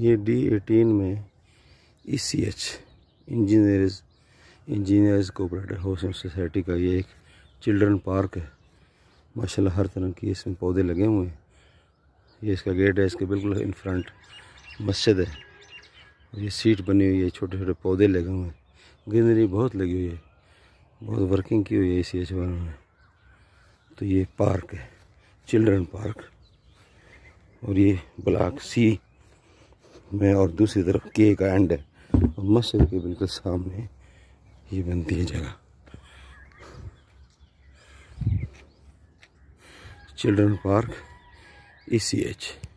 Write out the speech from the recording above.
ये D eighteen में E C H engineers engineers cooperative housing society का ये एक चिल्ड्रन पार्क है माशाल्लाह हर तरह के इसमें पौधे लगे हुए हैं ये इसका गेट है इसके बिल्कुल इन फ्रंट मस्जिद है और ये सीट बनी हुई है छोटे छोटे पौधे लगे हुए हैं ग्रीनरी बहुत लगी हुई है बहुत वर्किंग की हुई है इसी e एच वालों ने तो ये पार्क है चिल्ड्रन पार्क और ये ब्लॉक सी में और दूसरी तरफ के का एंड है और मस्जिद के बिल्कुल सामने ये बनती है जगह children park E C H